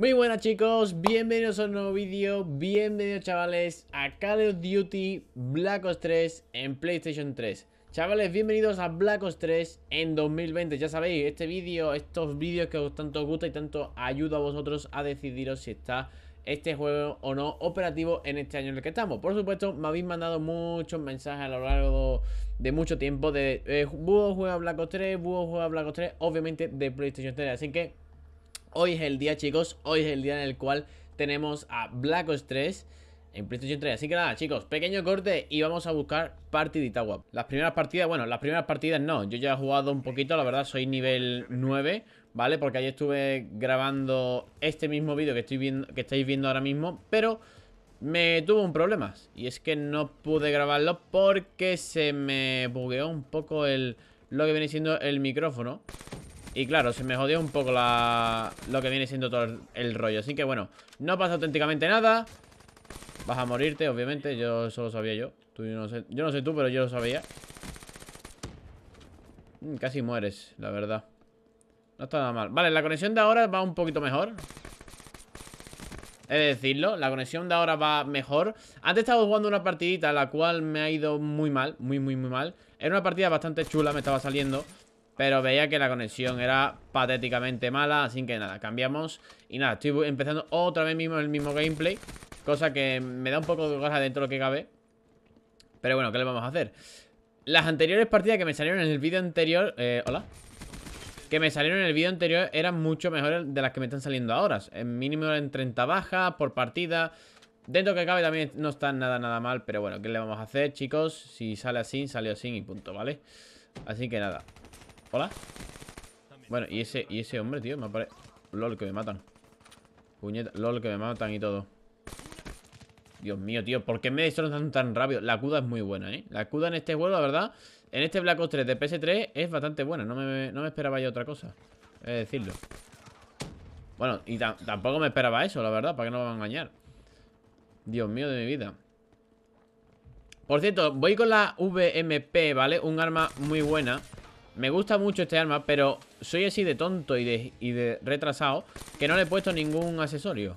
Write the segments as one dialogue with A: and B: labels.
A: Muy buenas chicos, bienvenidos a un nuevo vídeo, bienvenidos chavales a Call of Duty Black Ops 3 en PlayStation 3 Chavales, bienvenidos a Black Ops 3 en 2020, ya sabéis, este vídeo, estos vídeos que os tanto gusta y tanto ayuda a vosotros a decidiros si está este juego o no operativo en este año en el que estamos. Por supuesto, me habéis mandado muchos mensajes a lo largo de mucho tiempo de eh, Búho juega Black Ops 3, Búho juega Black Ops 3, obviamente de PlayStation 3, así que Hoy es el día, chicos. Hoy es el día en el cual tenemos a Black Ops 3 en PlayStation 3. Así que nada, chicos, pequeño corte y vamos a buscar partidita guap. Las primeras partidas, bueno, las primeras partidas no. Yo ya he jugado un poquito, la verdad, soy nivel 9, ¿vale? Porque ayer estuve grabando este mismo vídeo que, estoy viendo, que estáis viendo ahora mismo, pero me tuvo un problema. Y es que no pude grabarlo porque se me bugueó un poco el, lo que viene siendo el micrófono. Y claro, se me jodió un poco la, lo que viene siendo todo el, rollo. Así que bueno, no pasa auténticamente nada. Vas a morirte, obviamente. Yo solo lo sabía yo. Tú, yo, no sé, yo no sé tú, pero yo lo sabía. Mm, casi mueres, la verdad. No está nada mal. Vale, la conexión de ahora va un poquito mejor. He de decirlo, la conexión de ahora va mejor. Antes estaba jugando una partidita, la cual me ha ido muy mal, muy, muy, muy mal. Era una partida bastante chula, me estaba saliendo. Pero veía que la conexión era patéticamente mala, así que nada, cambiamos. Y nada, estoy empezando otra vez mismo el mismo gameplay, cosa que me da un poco de cosas dentro de lo que cabe. Pero bueno, ¿qué le vamos a hacer? Las anteriores partidas que me salieron en el vídeo anterior... Eh, ¿Hola? que me salieron en el vídeo anterior eran mucho mejores de las que me están saliendo ahora. En mínimo en 30 bajas por partida. Dentro que cabe también no está nada, nada mal. Pero bueno, ¿qué le vamos a hacer, chicos? Si sale así, salió así y punto, ¿vale? Así que nada. Hola. Bueno, y ese, y ese hombre, tío, me aparece. LOL, que me matan. Puñeta, LOL, que me matan y todo. Dios mío, tío, ¿por qué me destrozan tan rápido? La CUDA es muy buena, ¿eh? La CUDA en este juego, la verdad, en este Black Ops 3 de PS3 es bastante buena. No me, no me esperaba yo otra cosa, es decirlo. Bueno, y tampoco me esperaba eso, la verdad, ¿para que no me va a engañar? Dios mío de mi vida. Por cierto, voy con la VMP, ¿vale? Un arma muy buena me gusta mucho este arma, pero soy así de tonto y de, retrasado que no le he puesto ningún accesorio.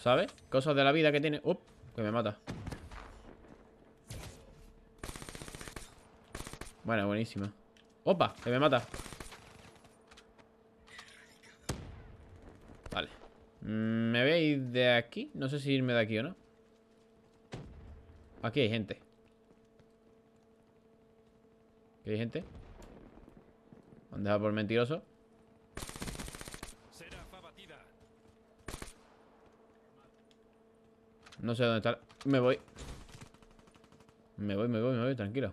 A: ¿Sabes? Cosas de la vida que tiene. ¡Up! Que me mata. Bueno, buenísima. ¡Opa! Que me mata. Vale. Mm, me voy a ir de aquí. No sé si irme de aquí o no. Aquí hay gente. Aquí hay gente. Deja por mentiroso. No sé dónde está. Me voy. Me voy, me voy, me voy, tranquilo.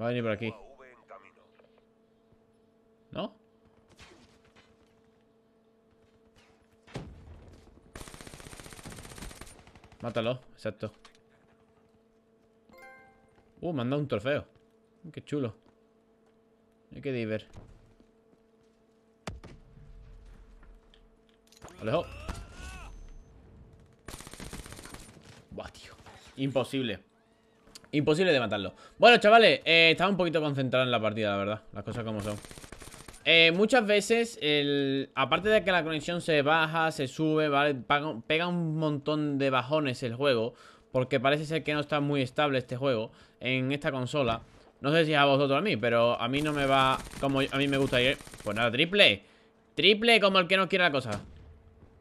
A: Va a venir por aquí. ¿No? Mátalo, exacto. Uh, me han dado un trofeo. Qué chulo. Hay que diver. Alejo. Buah, Imposible. Imposible de matarlo. Bueno, chavales, eh, estaba un poquito concentrado en la partida, la verdad. Las cosas como son. Eh, muchas veces, aparte de que la conexión se baja, se sube, ¿vale? pega un montón de bajones el juego, porque parece ser que no está muy estable este juego en esta consola. No sé si a vosotros a mí, pero a mí no me va como a mí me gusta ir. Pues nada, triple. Triple como el que no quiera la cosa.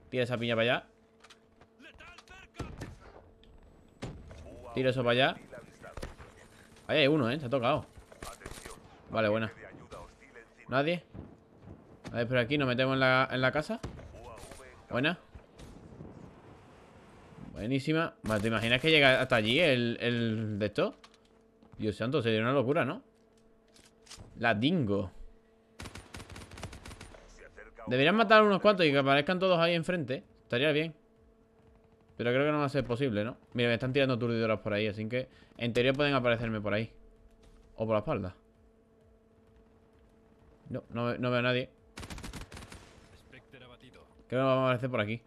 A: Tira esa piña para allá. Tiro eso para allá. Ahí hay uno, ¿eh? Se ha tocado. Vale, buena. ¿Nadie? A ver, pero aquí nos metemos en la, en la casa. Buena. Buenísima. ¿te imaginas que llega hasta allí el, el de esto? Dios santo, sería una locura, ¿no? La dingo. Deberían matar a unos cuantos y que aparezcan todos ahí enfrente. Estaría bien. Pero creo que no va a ser posible, ¿no? Mira, me están tirando turdidoras por ahí, así que en teoría pueden aparecerme por ahí. O por la espalda. No, no, no veo a nadie. Creo que nos van a aparecer por aquí.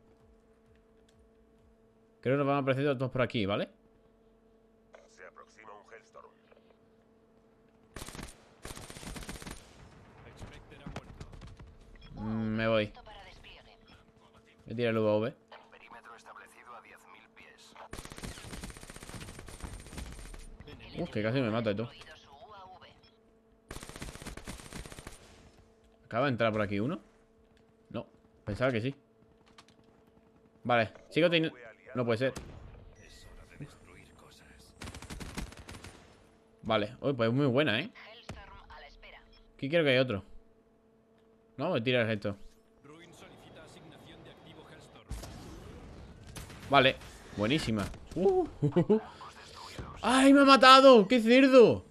A: Creo que nos van a aparecer todos por aquí, ¿vale? Mm, me voy. me tira el UAV. Uf, que casi me mata esto ¿Acaba de entrar por aquí uno? No, pensaba que sí. Vale, sigo teniendo... No puede ser. Vale, Uy, pues muy buena, ¿eh? Aquí creo que hay otro. No, me tiras esto. Vale, buenísima. Uh. ¡Ay, me ha matado! ¡Qué cerdo!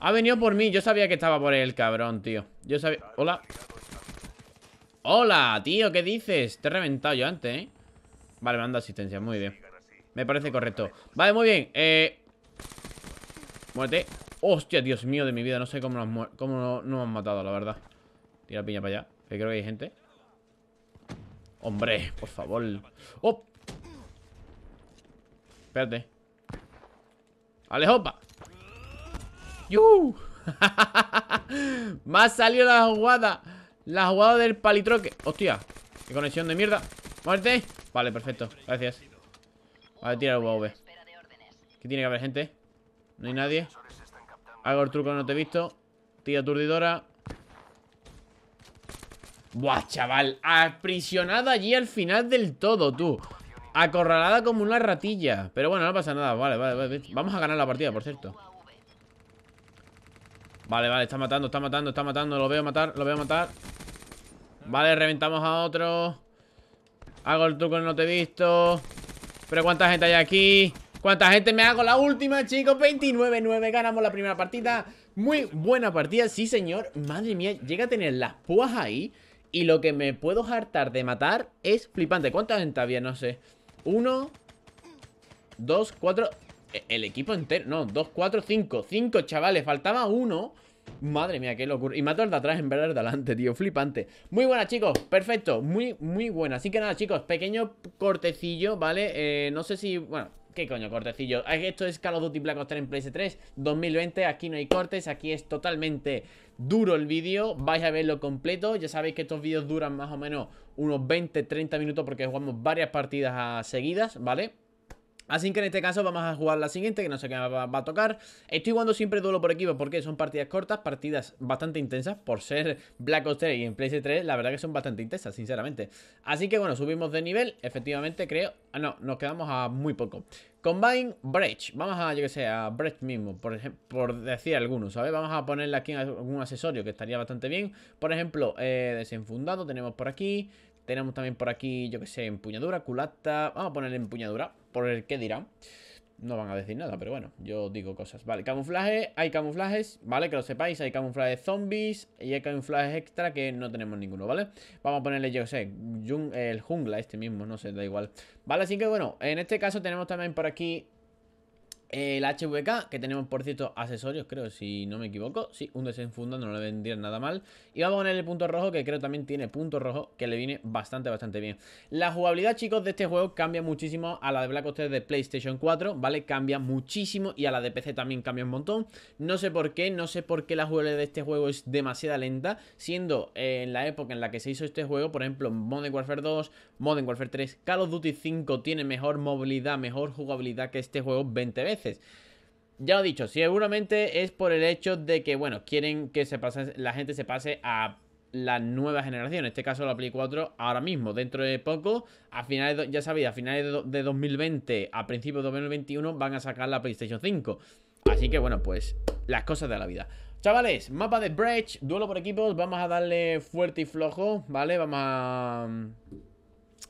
A: Ha venido por mí. Yo sabía que estaba por el cabrón, tío. Yo sabía... Hola. Hola, tío, ¿qué dices? Te he reventado yo antes, ¿eh? Vale, me dado asistencia, muy bien. Me parece correcto. Vale, muy bien. Eh... Hostia, Dios mío de mi vida. No sé cómo nos, cómo nos han matado, la verdad. Tira piña para allá. creo que hay gente. Hombre, por favor. ¡Oh! Espérate. ¡Alejopa! Me Más salió la jugada. La jugada del palitroque. ¡Hostia! ¡Qué conexión de mierda! ¡Muerte! Vale, perfecto. Gracias. Vale, tira el UAV. ¿Qué tiene que haber, gente? No hay nadie. Hago el truco, no te he visto. Tía aturdidora. Buah, chaval, aprisionada allí al final del todo, tú Acorralada como una ratilla Pero bueno, no pasa nada, vale, vale, vale Vamos a ganar la partida, por cierto Vale, vale, está matando, está matando, está matando Lo veo matar, lo veo matar Vale, reventamos a otro Hago el truco, no te he visto Pero cuánta gente hay aquí Cuánta gente me hago la última, chicos 29-9, ganamos la primera partida Muy buena partida, sí señor Madre mía, llega a tener las púas ahí y lo que me puedo hartar de matar es flipante. ¿Cuánta gente había? No sé. Uno, dos, cuatro... E, el equipo entero. No, dos, cuatro, cinco. Cinco, chavales. Faltaba uno. Madre mía, qué locura. Y mato al de atrás en vez del de adelante, tío. Flipante. Muy buena, chicos. Perfecto. Muy, muy buena. Así que nada, chicos. Pequeño cortecillo, ¿vale? Eh, no sé si... Bueno, ¿Qué coño, cortecillo? Esto es Call of Duty Black Ops en PS3 2020. Aquí no hay cortes, aquí es totalmente duro el vídeo, vais a verlo completo. Ya sabéis que estos vídeos duran más o menos unos 20-30 minutos porque jugamos varias partidas a seguidas, ¿vale? Así que en este caso vamos a jugar la siguiente, que no sé qué va, a tocar. Estoy jugando siempre duelo por equipo porque son partidas cortas, partidas bastante intensas. Por ser Black Ops 3 y en PlayStation 3, la verdad que son bastante intensas, sinceramente. Así que bueno, subimos de nivel, efectivamente creo... Ah, no, nos quedamos a muy poco. Combine Breach. Vamos a, yo que sé, a Breach mismo, por, por decir algunos, ¿sabes? Vamos a ponerle aquí algún accesorio que estaría bastante bien. Por ejemplo, eh, desenfundado tenemos por aquí. Tenemos también por aquí, yo que sé, empuñadura, culata. Vamos a ponerle empuñadura, por el que dirán no van a decir nada, pero bueno, yo digo cosas. Vale, camuflaje, hay camuflajes, ¿vale? Que lo sepáis, hay camuflajes zombies y hay camuflajes extra que no tenemos ninguno, ¿vale? Vamos a ponerle, yo sé, el jungla este mismo, no sé, da igual. Vale, así que bueno, en este caso tenemos también por aquí el HVK, que tenemos por cierto accesorios, creo, si no me equivoco. Sí, un desenfundo, no le vendría nada mal. Y vamos a poner el punto rojo, que creo también tiene punto rojo, que le viene bastante, bastante bien. La jugabilidad, chicos, de este juego cambia muchísimo a la de Black Ops 3 de PlayStation 4, ¿vale? Cambia muchísimo y a la de PC también cambia un montón. No sé por qué, no sé por qué la jugabilidad de este juego es demasiado lenta, siendo eh, en la época en la que se hizo este juego, por ejemplo, Modern Warfare 2, Modern Warfare 3, Call of Duty 5 tiene mejor movilidad, mejor jugabilidad que este juego 20 veces. Ya lo dicho, seguramente es por el hecho de que, bueno, quieren que se pase, la gente se pase a la nueva generación, en este caso la Play 4 ahora mismo, dentro de poco, a finales, ya sabéis, a finales de 2020, a principios de 2021 van a sacar la PlayStation 5. Así que bueno, pues las cosas de la vida. Chavales, mapa de Breach, duelo por equipos, vamos a darle fuerte y flojo, ¿vale? Vamos a,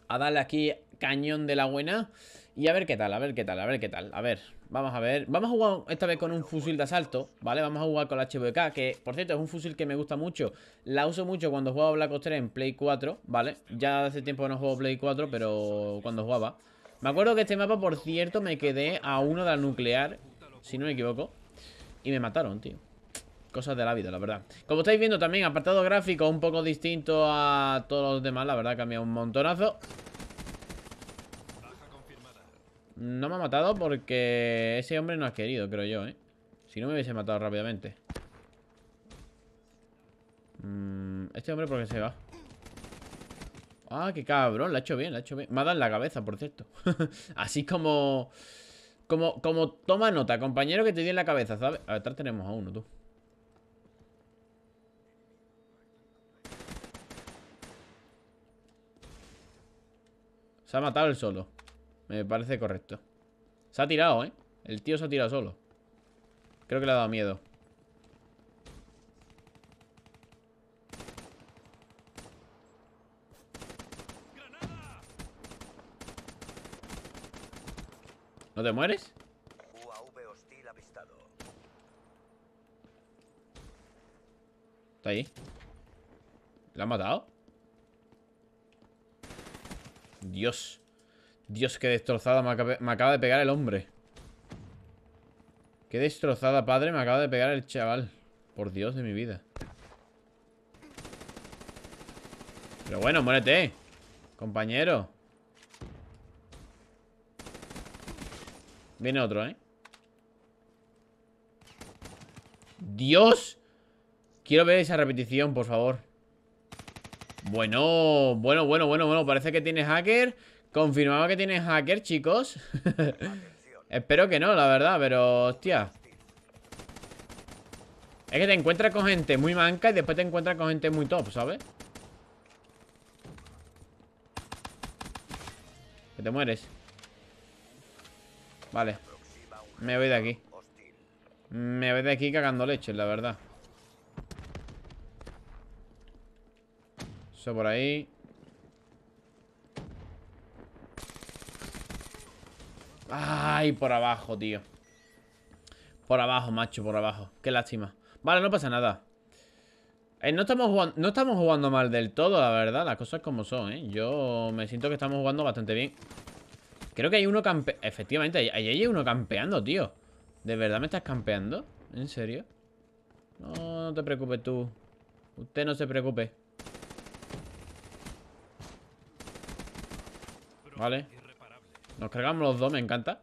A: a darle aquí cañón de la buena. Y a ver qué tal, a ver qué tal, a ver qué tal. A ver, vamos a ver. Vamos a jugar esta vez con un fusil de asalto, ¿vale? Vamos a jugar con la HVK, que por cierto es un fusil que me gusta mucho. La uso mucho cuando juego Black Ops 3 en Play 4, ¿vale? Ya hace tiempo que no juego Play 4, pero cuando jugaba. Me acuerdo que este mapa, por cierto, me quedé a uno de al nuclear, si no me equivoco. Y me mataron, tío. Cosas de la vida, la verdad. Como estáis viendo también, apartado gráfico un poco distinto a todos los demás, la verdad, cambia un montonazo. No me ha matado porque ese hombre no ha querido, creo yo, ¿eh? Si no me hubiese matado rápidamente. Mm, este hombre, porque se va? Ah, qué cabrón, la ha hecho bien, la ha hecho bien. Me ha dado en la cabeza, por cierto. Así como, como. Como toma nota, compañero, que te dio en la cabeza, ¿sabes? A ver, tenemos a uno, tú. Se ha matado el solo. Me parece correcto. Se ha tirado, ¿eh? El tío se ha tirado solo. Creo que le ha dado miedo. ¿No te mueres? Está ahí. ¿La ha matado? Dios. Dios, qué destrozada me acaba, de pegar el hombre. Qué destrozada, padre, me acaba de pegar el chaval. Por Dios de mi vida. Pero bueno, muérete. Compañero. Viene otro, ¿eh? ¡Dios! Quiero ver esa repetición, por favor. Bueno, bueno, bueno, bueno, bueno. Parece que tiene hacker. Confirmaba que tienes hacker, chicos. Espero que no, la verdad, pero hostia. Es que te encuentras con gente muy manca y después te encuentras con gente muy top, ¿sabes? Que te mueres. Vale. Me voy de aquí. Me voy de aquí cagando leche, la verdad. Eso por ahí. Ay, por abajo, tío. Por abajo, macho, por abajo. Qué lástima. Vale, no pasa nada. Eh, no, estamos jugando, no estamos jugando mal del todo, la verdad. Las cosas como son, ¿eh? Yo me siento que estamos jugando bastante bien. Creo que hay uno campe... Efectivamente, ahí hay, hay uno campeando, tío. ¿De verdad me estás campeando? ¿En serio? No, no te preocupes tú. Usted no se preocupe. Vale. Nos cargamos los dos, me encanta.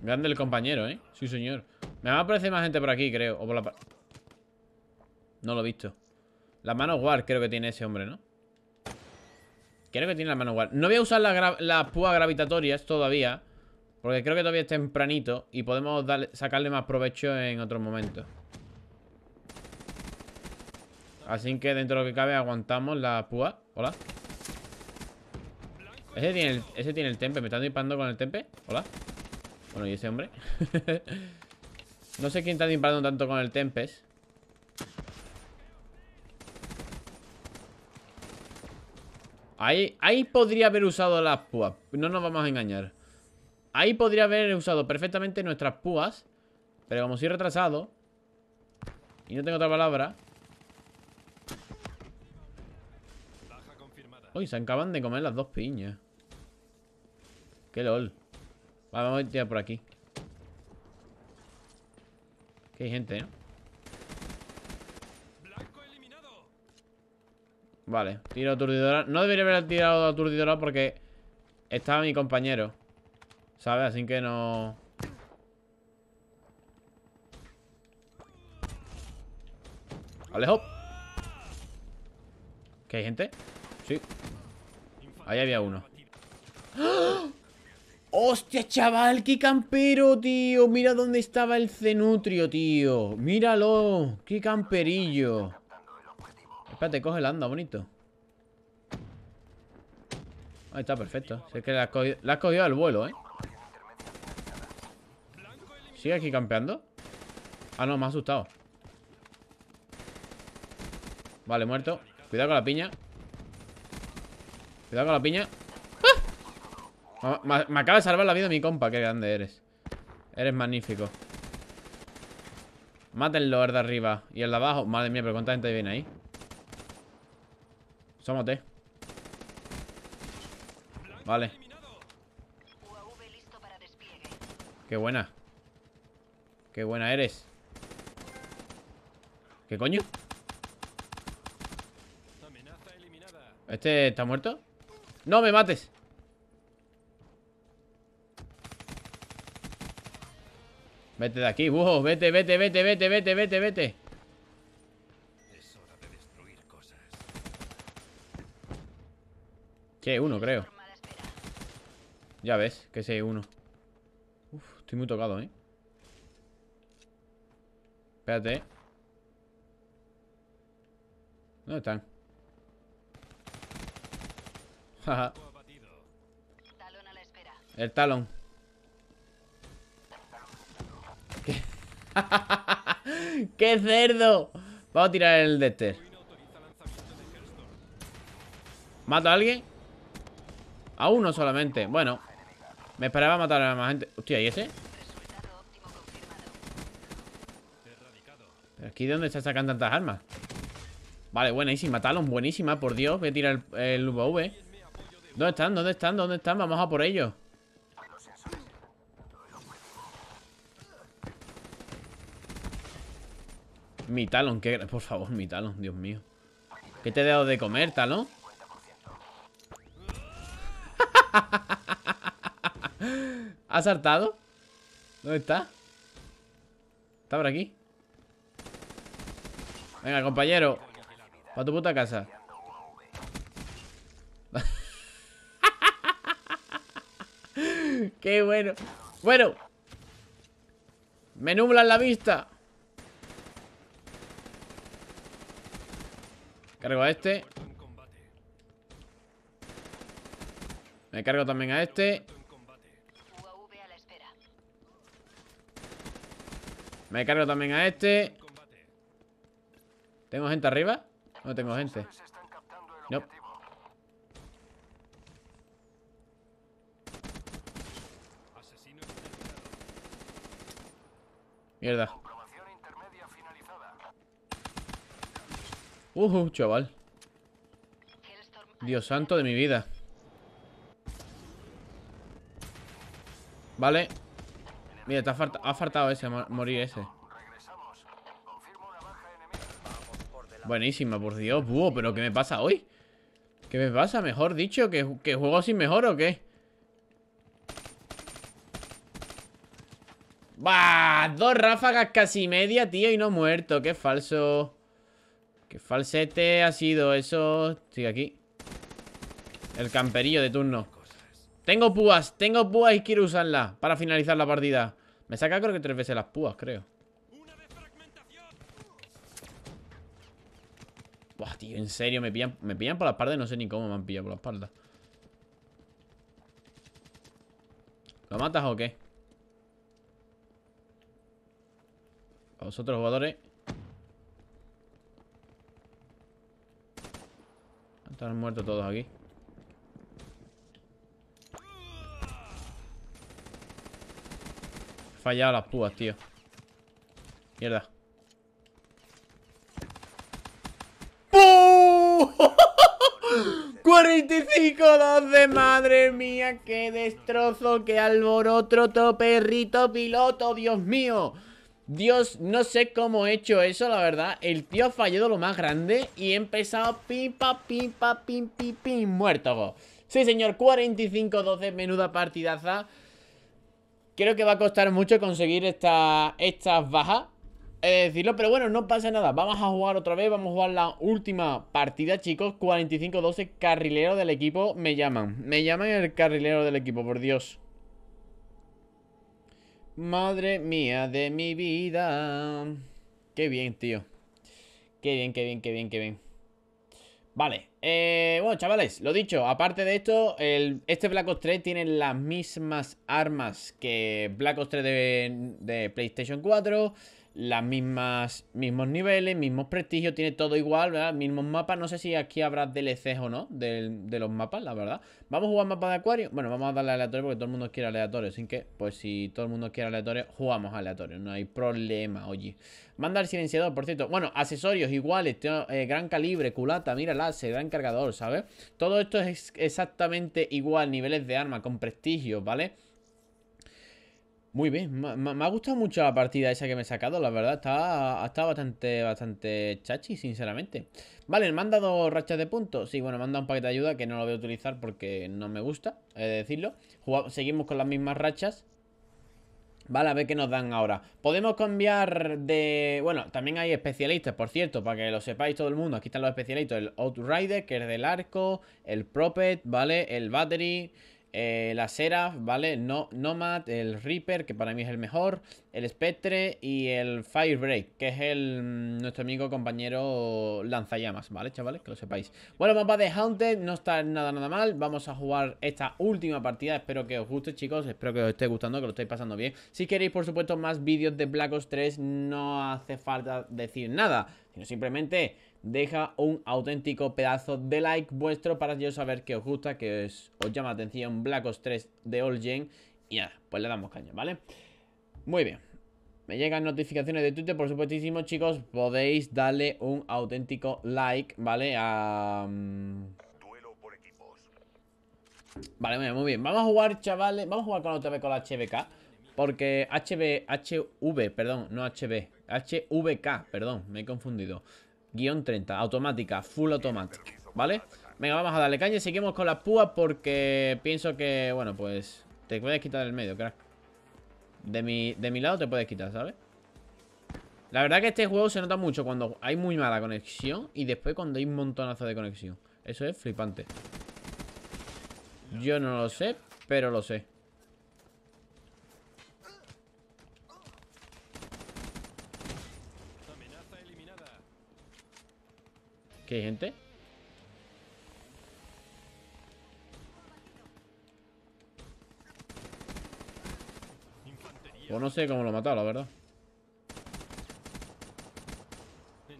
A: Grande el compañero, ¿eh? Sí, señor. Me va a aparecer más gente por aquí, creo. O por la No lo he visto. La mano guard creo que tiene ese hombre, ¿no? Creo que tiene la mano guard. No voy a usar las la, púas gravitatorias todavía. Porque creo que todavía es tempranito. Y podemos sacarle más provecho en otro momento. Así que dentro de lo que cabe aguantamos la púa. Hola. Ese tiene el, ese tempe. ¿Me están disparando con el tempe? Hola. Bueno, ¿y ese hombre? no sé quién está disparando tanto con el tempes. Ahí, ahí podría haber usado las púas. No nos vamos a engañar. Ahí podría haber usado perfectamente nuestras púas. Pero como soy retrasado. Y no tengo otra palabra. Uy, se acaban de comer las dos piñas. Qué lol. vamos a tirar por aquí. Que hay gente, ¿eh? ¿no? Vale, tiro aturdidora. No debería haber tirado aturdidora porque estaba mi compañero. ¿Sabes? Así que no... Alejo. ¿Qué hay gente? Ahí había uno. ¡Hostia, chaval! ¡Qué campero, tío! Mira dónde estaba el cenutrio, tío. Míralo. ¡Qué camperillo! Espérate, coge el anda, bonito. Ahí está, perfecto. Se que la has cogido al vuelo, ¿eh? ¿Sigue aquí campeando? Ah, no, me ha asustado. Vale, muerto. Cuidado con la piña. Cuidado con la piña ¡Ah! me, acaba de salvar la vida mi compa Qué grande eres Eres magnífico Mátenlo el de arriba y el de abajo Madre mía, pero cuánta gente viene ahí Sómate Vale Qué buena Qué buena eres ¿Qué coño? ¿Este está muerto? No me mates Vete de aquí, bujo Vete, vete, vete, vete, vete, vete, vete Es hora de destruir cosas Que uno, creo Ya ves, que es uno Uf, estoy muy tocado, eh Espérate ¿eh? ¿Dónde están? El talón. ¿Qué? cerdo! Vamos a tirar el de este. a alguien? A uno solamente. Bueno. Me esperaba matar a más gente. Hostia, ¿y ese? ¿Pero aquí de dónde se sacan tantas armas? Vale, buenísima, Talón, buenísima, por Dios. Voy a tirar el, el ¿Dónde están? ¿Dónde están? ¿Dónde están? Vamos a por ellos. Mi talón, que... Por favor, mi talón, Dios mío. ¿Qué te he dado de comer, talón? ¿Ha saltado? ¿Dónde está? ¿Está por aquí? Venga, compañero. a tu puta casa. Qué bueno. Bueno. Me nublan la vista. Cargo a este. Me cargo también a este. Me cargo también a este. ¿Tengo gente arriba? No tengo gente. No. Mierda. Uh, chaval. Dios santo de mi vida. Vale. Mira, te ha, faltado ese, morir ese. Buenísima, por Dios. Buh, pero ¿qué me pasa hoy? ¿Qué me pasa? Mejor dicho, ¿que, que juego sin mejor o qué? ¡Bah! Dos ráfagas casi media, tío, y no muerto. Qué falso. Qué falsete ha sido eso. estoy aquí. El camperillo de turno. Tengo púas, tengo púas y quiero usarla para finalizar la partida. Me saca creo que tres veces las púas, creo. Buah, tío, en serio, me pillan, me pillan por la espalda no sé ni cómo me han pillado por la espalda. ¿Lo matas o qué? A vosotros, jugadores. Están muertos todos aquí. He fallado las púas, tío. Mierda. 45 dos de madre mía, qué destrozo, qué alboroto, perrito piloto, Dios mío. Dios, no sé cómo he hecho eso, la verdad El tío ha fallado lo más grande Y he empezado pipa, pipa, pim, pim, pim Muerto Sí señor, 45-12, menuda partidaza Creo que va a costar mucho conseguir esta, estas bajas decirlo, pero bueno, no pasa nada Vamos a jugar otra vez, vamos a jugar la última partida, chicos 45-12, carrilero del equipo Me llaman, me llaman el carrilero del equipo, por Dios Madre mía de mi vida. Qué bien, tío. Qué bien, qué bien, qué bien, qué bien. Vale, eh, bueno chavales, lo dicho, aparte de esto, el, este Black Ops 3 tiene las mismas armas que Black Ops 3 de PlayStation 4 las mismas, mismos niveles, mismos prestigios, tiene todo igual, ¿verdad? Mismos mapas, no sé si aquí habrá DLCs o no de, los mapas, la verdad. Vamos a jugar mapas de acuario. Bueno, vamos a darle aleatorio porque todo el mundo quiere aleatorio, sin que, pues si todo el mundo quiere aleatorio, jugamos aleatorio, no hay problema, oye. Manda el silenciador, por cierto. Bueno, accesorios iguales, eh, gran calibre, culata, mira se gran cargador, ¿sabes? Todo esto es exactamente igual, niveles de arma con prestigio, ¿vale? vale muy bien, me, ha gustado mucho la partida esa que me he sacado, la verdad, está, ha estado bastante, bastante chachi, sinceramente. Vale, me han dado rachas de puntos, sí, bueno, me han dado un paquete de ayuda que no lo voy a utilizar porque no me gusta, he decirlo. seguimos con las mismas rachas. Vale, a ver qué nos dan ahora. Podemos cambiar de... Bueno, también hay especialistas, por cierto, para que lo sepáis todo el mundo. Aquí están los especialistas, el Outrider, que es del arco, el Propet, ¿vale? El Battery... La eh, La ¿vale? No, Nomad, el Reaper, que para mí es el mejor, el Spectre y el Firebreak, que es el mm, nuestro amigo compañero lanzallamas, ¿vale, chavales? Que lo sepáis. Bueno, mapa de Haunted, no está nada nada mal. Vamos a jugar esta última partida. Espero que os guste, chicos. Espero que os esté gustando, que lo estéis pasando bien. Si queréis, por supuesto, más vídeos de Black Ops 3, no hace falta decir nada, sino simplemente deja un auténtico pedazo de like vuestro para yo saber que os gusta, que os, llama la atención Black Ops 3 de All Gen. Y nada, pues le damos caña, ¿vale? vale muy bien. Me llegan notificaciones de Twitter, por supuestísimo, chicos. Podéis darle un auténtico like, ¿vale? A... Mm, Duelo por equipos. Vale, muy bien, muy bien. Vamos a jugar, chavales. Vamos a jugar con otra vez con la HBK. Porque HB, HV, perdón, no HB. HVK, perdón, me he confundido. Guión 30, automática, full automática, ¿vale? Venga, vamos a darle caña y seguimos con la púa porque pienso que, bueno, pues te puedes quitar el medio, crack. De mi, lado te puedes quitar, ¿sabes? La verdad que este juego se nota mucho cuando hay muy mala conexión y después cuando hay un montonazo de conexión. Eso es flipante. Yo no lo sé, pero lo sé. ¿Qué hay gente? Pues no sé cómo lo he matado, la verdad.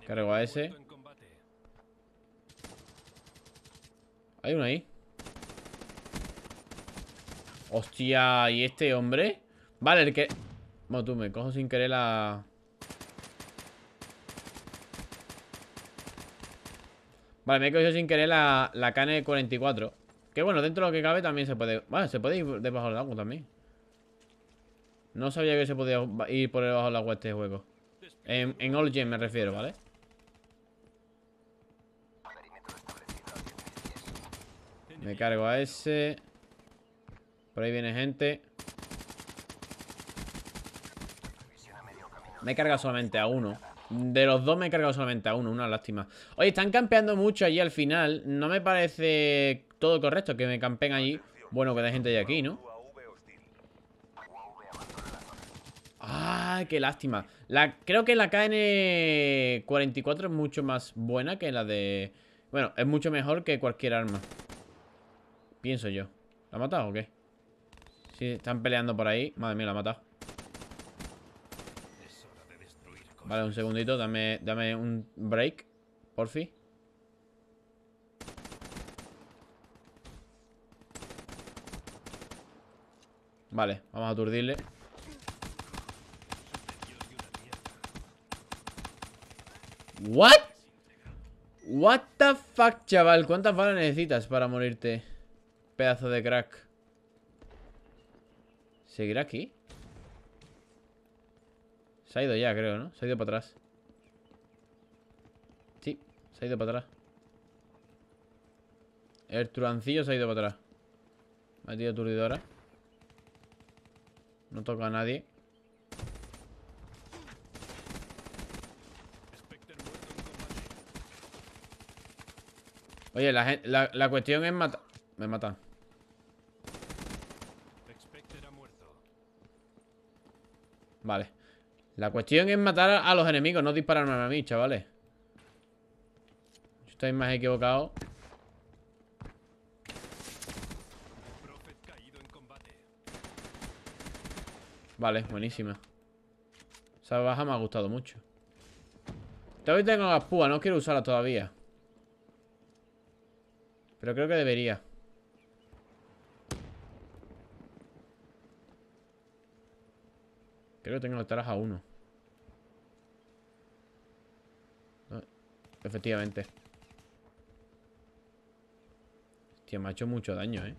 A: Cargo a ese. Hay uno ahí. Hostia, ¿y este hombre? Vale, el que... Bueno, tú, me cojo sin querer la... Vale, me he cogido sin querer la, la cane 44. Que bueno, dentro de lo que cabe también se puede... Bueno, se puede ir debajo del agua también. No sabía que se podía ir por debajo del agua este juego. En, en All me refiero, ¿vale? Me cargo a ese. Por ahí viene gente. Me he cargado solamente a uno. De los dos me he cargado solamente a uno, una lástima. Oye, están campeando mucho allí al final. No me parece todo correcto que me campeen allí. Bueno, que hay gente de aquí, ¿no? Ah, qué lástima. creo que la KN-44 es mucho más buena que la de... Bueno, es mucho mejor que cualquier arma. Pienso yo. ¿La ha matado o qué? Si están peleando por ahí. Madre mía, la ha matado. Vale, un segundito. Dame, dame un break. Por fin. Vale, vamos a aturdirle. What? What the fuck, chaval ¿Cuántas balas necesitas para morirte? Pedazo de crack ¿Seguirá aquí? Se ha ido ya, creo, ¿no? Se ha ido para atrás Sí, se ha ido para atrás El truancillo se ha ido para atrás Me ha tirado aturdidora No toca a nadie Oye, la, la, cuestión es matar. Me mata. Vale. La cuestión es matar a los enemigos, no dispararme a mí, chavales. Estoy más equivocado. Vale, buenísima. Esa baja me ha gustado mucho. Todavía tengo la púas, no quiero usarla todavía. Pero creo que debería. Creo que tengo taras a uno. Ah, efectivamente. Hostia, me ha hecho mucho daño, ¿eh?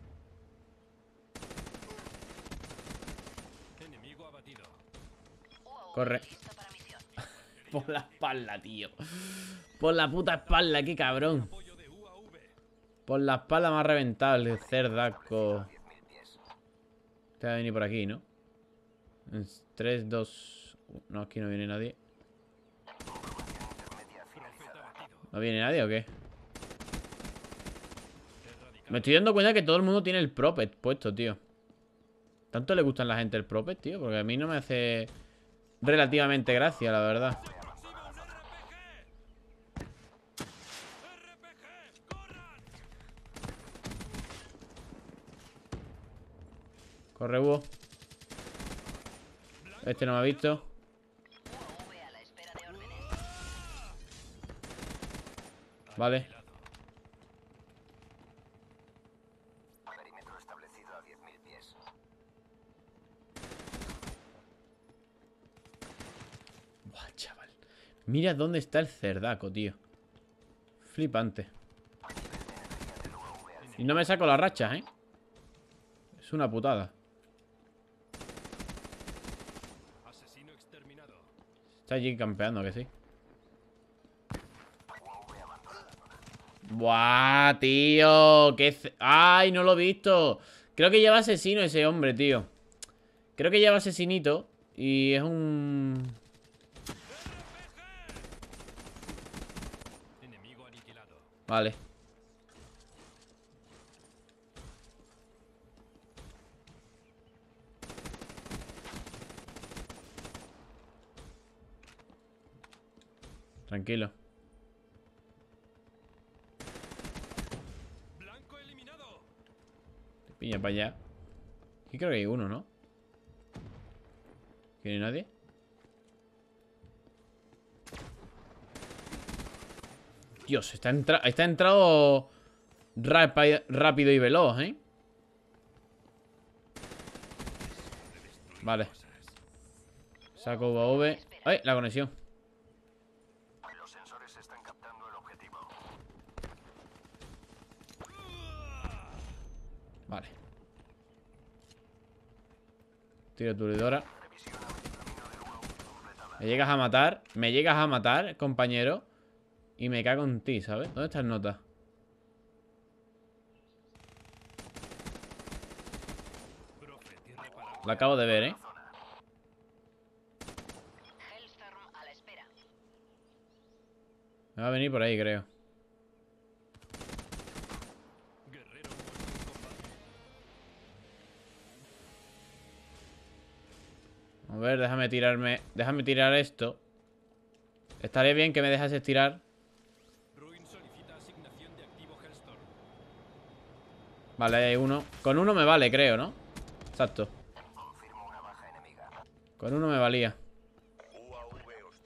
A: Corre. Por la espalda, tío. Por la puta espalda, qué cabrón. Con la espalda más reventable, cerdaco. Te va a venir por aquí, ¿no? 3, 2... No, aquí no viene nadie. ¿No viene nadie o qué? Me estoy dando cuenta que todo el mundo tiene el propet puesto, tío. ¿Tanto le gustan la gente el propet, tío? Porque a mí no me hace relativamente gracia, la verdad. Corre, Este no me ha visto. Vale. chaval. Mira dónde está el cerdaco, tío. Flipante. Y no me saco la racha, ¿eh? Es una putada. Está allí campeando, que sí. Buah, tío. ¿Qué ¡Ay, no lo he visto! Creo que lleva asesino ese hombre, tío. Creo que lleva asesinito. Y es un... Vale. Tranquilo. piña para allá. Aquí creo que hay uno, ¿no? ¿Tiene nadie? Dios, está, está entrado rápido y veloz, ¿eh? Vale. Saco UAV. ¡Ay! La conexión. Tiro turidora. Me llegas a matar. Me llegas a matar, compañero. Y me cago en ti, ¿sabes? ¿Dónde está el nota? Lo acabo de ver, ¿eh? Me va a venir por ahí, creo. ver, déjame tirarme... Déjame tirar esto. Estaría bien que me dejas tirar. Vale, hay uno. Con uno me vale, creo, ¿no? Exacto. Con uno me valía.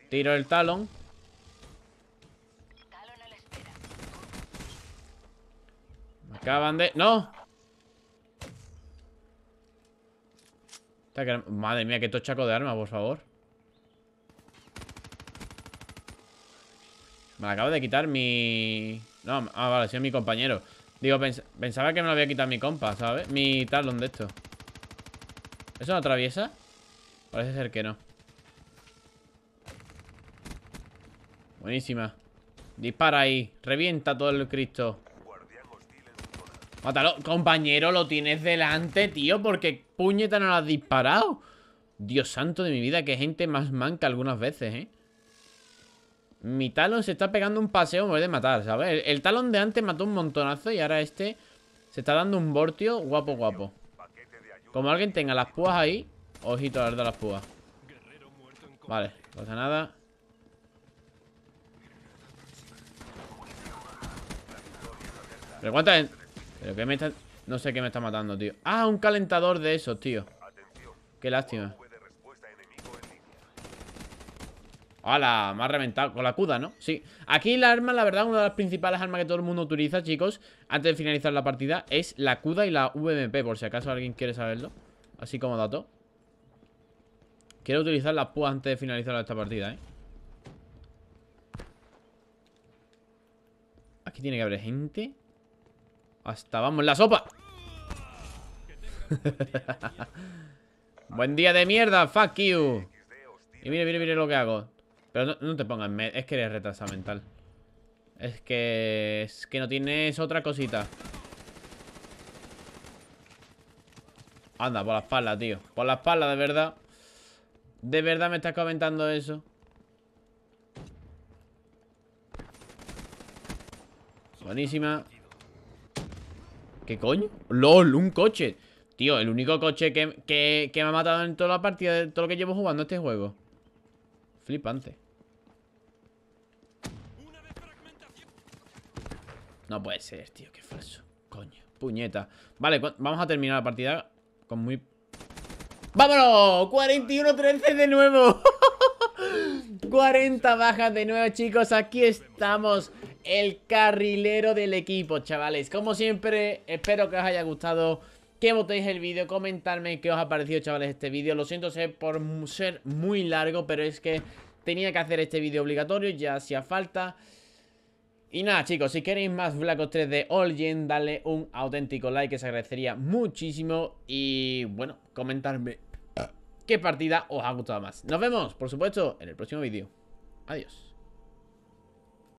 A: Tiro el talón. Me acaban de... ¡No! Madre mía, que qué chaco de arma, por favor Me acabo de quitar mi... No, ah, vale, es mi compañero Digo, pensaba que me lo había quitado mi compa, ¿sabes? Mi talón de esto ¿Eso no atraviesa? Parece ser que no Buenísima Dispara ahí Revienta todo el Cristo Mátalo. Compañero, lo tienes delante, tío. Porque puñeta no lo has disparado. Dios santo de mi vida, que gente más manca algunas veces, ¿eh? Mi talón se está pegando un paseo, me voy a matar, ¿sabes? El, talón de antes mató un montonazo y ahora este se está dando un vortio guapo, guapo. Como alguien tenga las púas ahí, ojito a de las púas. Vale, no pues pasa nada. ¿Pero cuántas... Pero No sé qué me está matando, tío Ah, un calentador de esos, tío Qué lástima ¡Hala! Me ha reventado con la CUDA, ¿no? Sí. Aquí la arma, la verdad, una de las principales armas que todo el mundo utiliza, chicos, antes de finalizar la partida, es la CUDA y la VMP, por si acaso alguien quiere saberlo. Así como dato. Quiero utilizar las púas antes de finalizar esta partida, ¿eh? Aquí tiene que haber gente. Hasta vamos la sopa. Buen día de mierda, fuck you. Y mire, mire, mire lo que hago. Pero no, te pongas, es que eres retrasado mental. Es que... Es que no tienes otra cosita. Anda, por la espalda, tío. Por la espalda, de verdad. De verdad me estás comentando eso. Buenísima. ¿Qué coño? ¡Lol! ¡Un coche! Tío, el único coche que, me ha matado en toda la partida de todo lo que llevo jugando este juego. Flipante. No puede ser, tío, qué falso. Coño, puñeta. Vale, vamos a terminar la partida con muy... ¡Vámonos! ¡41-13 de nuevo! 40 bajas de nuevo, chicos. Aquí estamos, el carrilero del equipo, chavales. Como siempre, espero que os haya gustado que votéis el vídeo, comentarme qué os ha parecido, chavales, este vídeo. Lo siento sé por ser muy largo, pero es que tenía que hacer este vídeo obligatorio, ya hacía falta. Y nada, chicos, si queréis más Black Ops 3 de Gen, dale un auténtico like, que se agradecería muchísimo. Y bueno, comentarme qué partida os ha gustado más. Nos vemos, por supuesto, en el próximo vídeo. Adiós.